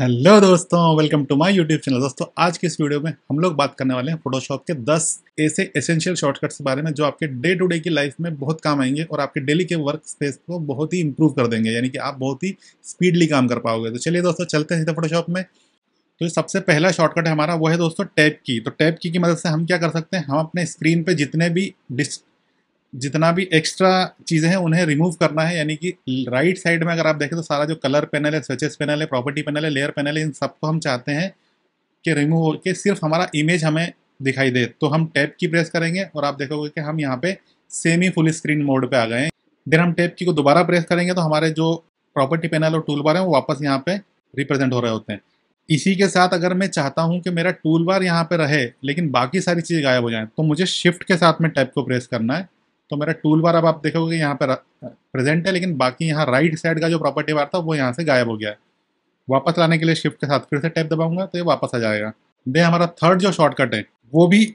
hello दोस्तों welcome to my YouTube channel दोस्तों आज के इस वीडियो में हम लोग बात करने वाले हैं फोटोशॉप के 10 ऐसे एसेंशियल शॉर्टकट्स के बारे में जो आपके डे टू डे की लाइफ में बहुत काम आएंगे और आपके डेली के वर्क स्पेस को बहुत ही इंप्रूव कर देंगे यानी कि आप बहुत ही स्पीडली काम कर पाओगे तो चलिए दोस्तों चलते हैं सीधे फोटोशॉप में तो सबसे पहला शॉर्टकट हमारा वो है दोस्तों टैप की तो टैप की की मदद से हम क्या कर सकते हैं हम अपने स्क्रीन पर जितने भी जितना भी एक्स्ट्रा चीज़ें हैं उन्हें रिमूव करना है यानी कि राइट साइड में अगर आप देखें तो सारा जो कलर पैनल है स्वेचेस पैनल है प्रॉपर्टी पैनल है लेयर पैनल है इन सबको हम चाहते हैं कि रिमूव हो के सिर्फ हमारा इमेज हमें दिखाई दे तो हम टैप की प्रेस करेंगे और आप देखोगे कि हम यहाँ पे सेमी फुल स्क्रीन मोड पे आ गए हैं देन हम टैप की को दोबारा प्रेस करेंगे तो हमारे जो प्रॉपर्टी पैनल और टूल बार है वो वापस यहाँ पे रिप्रेजेंट हो रहे होते हैं इसी के साथ अगर मैं चाहता हूँ कि मेरा टूल बार यहाँ पे रहे लेकिन बाकी सारी चीज़ गायब हो जाए तो मुझे शिफ्ट के साथ में टैप को प्रेस करना है तो मेरा टूल बार अब आप देखोगे यहाँ पर प्रेजेंट है लेकिन बाकी यहाँ राइट साइड का जो प्रॉपर्टी बार था वो यहाँ से गायब हो गया है वापस लाने के लिए शिफ्ट के साथ फिर से टैप दबाऊंगा तो ये वापस आ जाएगा दे हमारा थर्ड जो शॉर्टकट है वो भी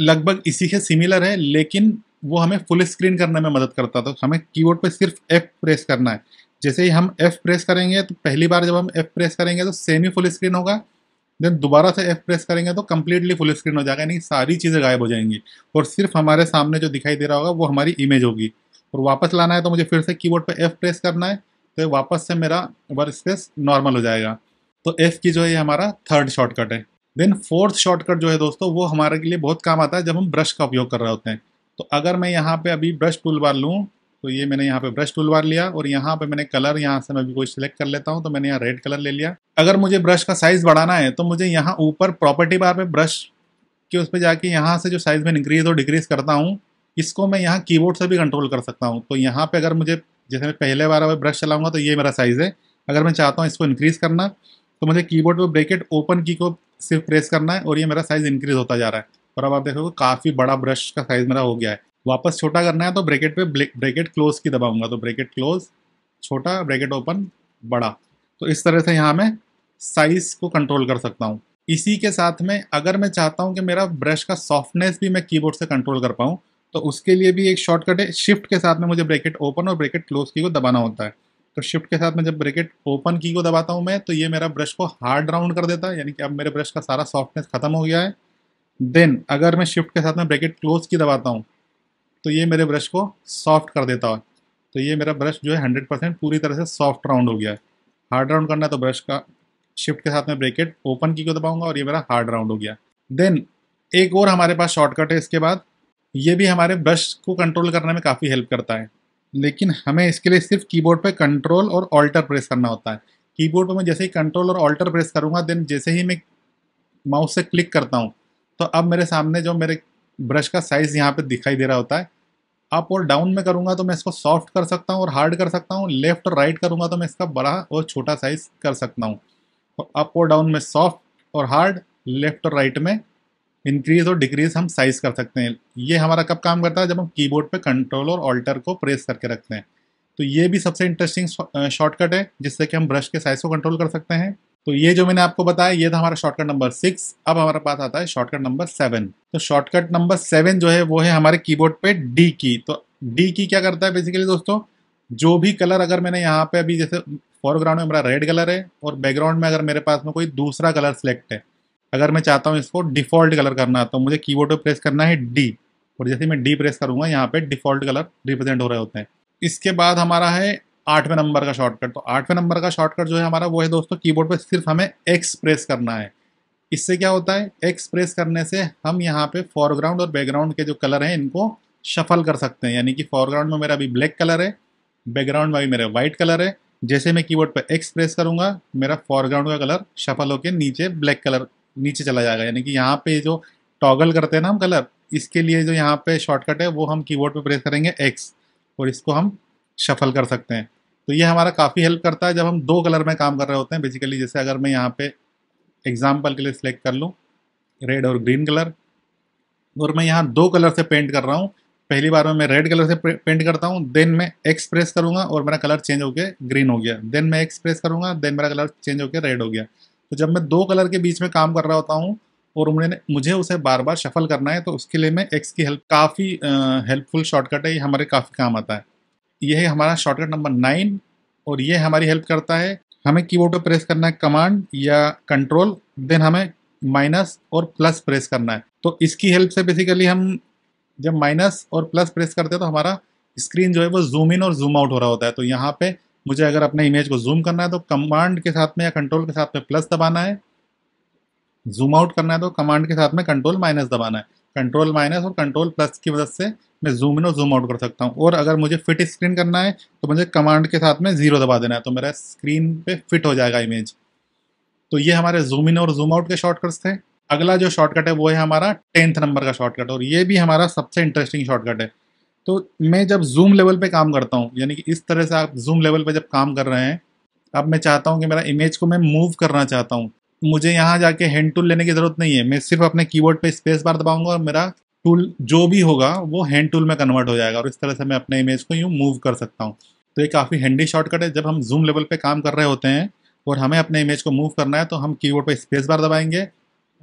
लगभग इसी के सिमिलर है लेकिन वो हमें फुल स्क्रीन करने में मदद करता था तो हमें कीबोर्ड पे सिर्फ एफ़ प्रेस करना है जैसे ही हम एफ़ प्रेस करेंगे तो पहली बार जब हम एफ़ प्रेस करेंगे तो सेमी फुल स्क्रीन होगा देन दोबारा से एफ प्रेस करेंगे तो कम्प्लीटली फुल स्क्रीन हो जाएगा यानी सारी चीज़ें गायब हो जाएंगी और सिर्फ हमारे सामने जो दिखाई दे रहा होगा वो हमारी इमेज होगी और वापस लाना है तो मुझे फिर से कीबोर्ड पर एफ़ प्रेस करना है तो वापस से मेरा वर्क स्पेस नॉर्मल हो जाएगा तो एफ़ की जो है हमारा थर्ड शॉर्टकट है देन फोर्थ शॉर्टकट जो है दोस्तों वो हमारे के लिए बहुत काम आता है जब हम ब्रश का उपयोग कर रहे होते हैं तो अगर मैं यहाँ पे अभी ब्रश टूल बार लूँ तो ये मैंने यहाँ पे ब्रश बार लिया और यहाँ पे मैंने कलर यहाँ से मैं भी कोई सिलेक्ट कर लेता हूँ तो मैंने यहाँ रेड कलर ले लिया अगर मुझे ब्रश का साइज़ बढ़ाना है तो मुझे यहाँ ऊपर प्रॉपर्टी बार पे ब्रश के उस पर जाके यहाँ से जो साइज़ में इंक्रीज़ और डिक्रीज़ करता हूँ इसको मैं यहाँ कीबोर्ड से भी कंट्रोल कर सकता हूँ तो यहाँ पर अगर मुझे जैसे मैं पहले बार अगर ब्रश चलाऊँगा तो ये मेरा साइज़ है अगर मैं चाहता हूँ इसको इंक्रीज़ करना तो मुझे कीबोर्ड पर ब्रेकेट ओपन की को सिर्फ प्रेस करना है और ये मेरा साइज़ इंक्रीज़ होता जा रहा है और अब आप देखोगे काफ़ी बड़ा ब्रश का साइज़ मेरा हो गया है वापस छोटा करना है तो ब्रैकेट पे ब्रैकेट क्लोज की दबाऊंगा तो ब्रैकेट क्लोज छोटा ब्रैकेट ओपन बड़ा तो इस तरह से यहाँ मैं साइज को कंट्रोल कर सकता हूँ इसी के साथ में अगर मैं चाहता हूँ कि मेरा ब्रश का सॉफ्टनेस भी मैं कीबोर्ड से कंट्रोल कर पाऊँ तो उसके लिए भी एक शॉर्टकट है शिफ्ट के साथ में मुझे ब्रैकेट ओपन और ब्रैकेट क्लोज की को दबाना होता है तो शिफ्ट के साथ में जब ब्रैकेट ओपन की को दबाता हूँ मैं तो ये मेरा ब्रश को हार्ड राउंड कर देता है यानी कि अब मेरे ब्रश का सारा सॉफ्टनेस खत्म हो गया है देन अगर मैं शिफ्ट के साथ में ब्रैकेट क्लोज की दबाता हूँ तो ये मेरे ब्रश को सॉफ्ट कर देता है तो ये मेरा ब्रश जो है हंड्रेड परसेंट पूरी तरह से सॉफ्ट राउंड हो गया है हार्ड राउंड करना है तो ब्रश का शिफ्ट के साथ में ब्रेकेट ओपन की को दबाऊंगा और ये मेरा हार्ड राउंड हो गया देन एक और हमारे पास शॉर्टकट है इसके बाद ये भी हमारे ब्रश को कंट्रोल करने में काफ़ी हेल्प करता है लेकिन हमें इसके लिए सिर्फ कीबोर्ड पे कंट्रोल और ऑल्टर प्रेस करना होता है कीबोर्ड पे मैं जैसे ही कंट्रोल और ऑल्टर प्रेस करूँगा देन जैसे ही मैं माउस से क्लिक करता हूँ तो अब मेरे सामने जो मेरे ब्रश का साइज़ यहाँ पे दिखाई दे रहा होता है अप और डाउन में करूँगा तो मैं इसको सॉफ्ट कर सकता हूँ और हार्ड कर सकता हूँ लेफ्ट और राइट करूँगा तो मैं इसका बड़ा और छोटा साइज़ कर सकता हूँ तो और अप और डाउन में सॉफ्ट और हार्ड लेफ्ट और राइट में इंक्रीज़ और डिक्रीज़ हम साइज़ कर सकते हैं ये हमारा कब काम करता है जब हम कीबोर्ड पे कंट्रोल और ऑल्टर को प्रेस करके रखते हैं तो ये भी सबसे इंटरेस्टिंग शॉर्टकट है जिससे कि हम ब्रश के साइज़ को कंट्रोल कर सकते हैं तो ये जो मैंने आपको बताया ये था हमारा शॉर्टकट नंबर सिक्स अब हमारे पास आता है शॉर्टकट नंबर सेवन तो शॉर्टकट नंबर सेवन जो है वो है हमारे कीबोर्ड पे डी की तो डी की क्या करता है बेसिकली दोस्तों जो भी कलर अगर मैंने यहाँ पे अभी जैसे फोरग्राउंड में मेरा रेड कलर है और बैकग्राउंड में अगर मेरे पास में कोई दूसरा कलर सेलेक्ट है अगर मैं चाहता हूँ इसको डिफॉल्ट कलर करना तो मुझे की पे प्रेस करना है डी और जैसे मैं डी प्रेस करूंगा यहाँ पे डिफॉल्ट कलर रिप्रेजेंट हो रहे होते हैं इसके बाद हमारा है आठवें नंबर का शॉर्टकट तो आठवें नंबर का शॉर्टकट जो है हमारा वो है दोस्तों कीबोर्ड पर सिर्फ हमें एक्स प्रेस करना है इससे क्या होता है एक्स प्रेस करने से हम यहाँ पे फोरग्राउंड और बैकग्राउंड के जो कलर हैं इनको शफल कर सकते हैं यानी कि फोरग्राउंड में मेरा अभी ब्लैक कलर है बैकग्राउंड में भी मेरा वाइट कलर है जैसे मैं कीबोर्ड पर एक्स प्रेस करूँगा मेरा फोरग्राउंड का कलर शफल होकर नीचे ब्लैक कलर नीचे चला जाएगा यानी कि यहाँ पर जो टॉगल करते हैं ना हम कलर इसके लिए जो यहाँ पर शॉर्टकट है वो हम कीबोर्ड पर प्रेस करेंगे एक्स और इसको हम शफल कर सकते हैं तो ये हमारा काफ़ी हेल्प करता है जब हम दो कलर में काम कर रहे होते हैं बेसिकली जैसे अगर मैं यहाँ पे एग्जाम्पल के लिए सिलेक्ट कर लूँ रेड और ग्रीन कलर और मैं यहाँ दो कलर से पेंट कर रहा हूँ पहली बार में मैं रेड कलर से पेंट करता हूँ देन मैं एक्स प्रेस करूँगा और मेरा कलर चेंज होकर ग्रीन हो गया देन मैं एक्स प्रेस करूँगा देन मेरा कलर चेंज होकर रेड हो गया तो जब मैं दो कलर के बीच में काम कर रहा होता हूँ और उन्होंने मुझे उसे बार बार शफल करना है तो उसके लिए मैं एक्स की हेल्प काफ़ी हेल्पफुल शॉर्टकट है ये हमारे काफ़ी काम आता है ये है हमारा शॉर्टकट नंबर नाइन और ये हमारी हेल्प करता है हमें कीबोर्ड पर प्रेस करना है कमांड या कंट्रोल देन हमें माइनस और प्लस प्रेस करना है तो इसकी हेल्प से बेसिकली हम जब माइनस और प्लस प्रेस करते हैं तो हमारा स्क्रीन जो है वो जूम इन और जूम आउट हो रहा होता है तो यहाँ पे मुझे अगर अपने इमेज को जूम करना है तो कमांड के साथ में या कंट्रोल के साथ में प्लस दबाना है जूम आउट करना है तो कमांड के साथ में कंट्रोल माइनस दबाना है कंट्रोल माइनस और कंट्रोल प्लस की मदद से मैं जूम इन और जूम आउट कर सकता हूँ और अगर मुझे फिट स्क्रीन करना है तो मुझे कमांड के साथ में ज़ीरो दबा देना है तो मेरा स्क्रीन पे फिट हो जाएगा इमेज तो ये हमारे जूम इन और जूम आउट के शॉर्टकट्स थे अगला जो शॉर्टकट है वो है हमारा टेंथ नंबर का शॉर्टकट और ये भी हमारा सबसे इंटरेस्टिंग शॉर्टकट है तो मैं जब जूम लेवल पर काम करता हूँ यानी कि इस तरह से आप जूम लेवल पर जब काम कर रहे हैं अब मैं चाहता हूँ कि मेरा इमेज को मैं मूव करना चाहता हूँ मुझे यहाँ जाके हैंड टूल लेने की ज़रूरत नहीं है मैं सिर्फ अपने कीबोर्ड पे स्पेस बार दबाऊंगा और मेरा टूल जो भी होगा वो हैंड टूल में कन्वर्ट हो जाएगा और इस तरह से मैं अपने इमेज को यूँ मूव कर सकता हूँ तो ये काफ़ी हैंडी शॉर्टकट है जब हम जूम लेवल पर काम कर रहे होते हैं और हमें अपने इमेज को मूव करना है तो हम कीबोर्ड पर स्पेस बार दबाएंगे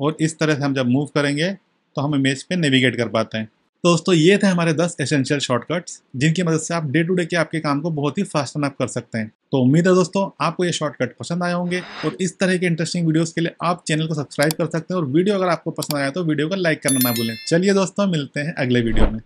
और इस तरह से हम जब मूव करेंगे तो हम इमेज पे नेविगेट कर पाते हैं दोस्तों ये थे हमारे 10 एसेंशियल शॉर्टकट्स जिनकी मदद से आप डे टू डे के आपके काम को बहुत ही फास्ट अप कर सकते हैं तो उम्मीद है दोस्तों आपको ये शॉर्टकट पसंद आए होंगे और इस तरह के इंटरेस्टिंग वीडियोस के लिए आप चैनल को सब्सक्राइब कर सकते हैं और वीडियो अगर आपको पसंद आया तो वीडियो को लाइक करना ना भूलें चलिए दोस्तों मिलते हैं अगले वीडियो में